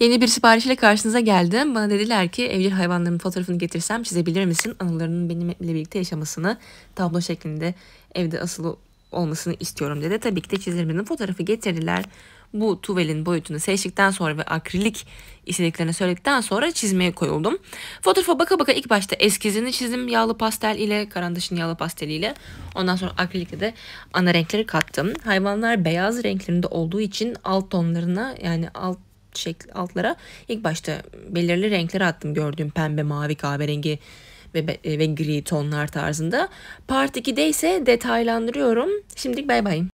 Yeni bir siparişle karşınıza geldim. Bana dediler ki evcil hayvanların fotoğrafını getirsem çizebilir misin? Anılarının benimle birlikte yaşamasını tablo şeklinde evde asılı olmasını istiyorum dedi. Tabii ki de çiziminin fotoğrafı getirdiler. Bu tuvalin boyutunu seçtikten sonra ve akrilik istediklerini söyledikten sonra çizmeye koyuldum. Fotoğrafa baka baka ilk başta eskizini çizdim yağlı pastel ile, karandaşın yağlı pasteliyle. Ondan sonra akrilikle de ana renkleri kattım. Hayvanlar beyaz renklerinde olduğu için alt tonlarına yani alt şekl altlara ilk başta belirli renkleri attım gördüğüm pembe, mavi, kahverengi ve, e, ve gri tonlar tarzında. Part 2'de ise detaylandırıyorum. Şimdilik bay bay.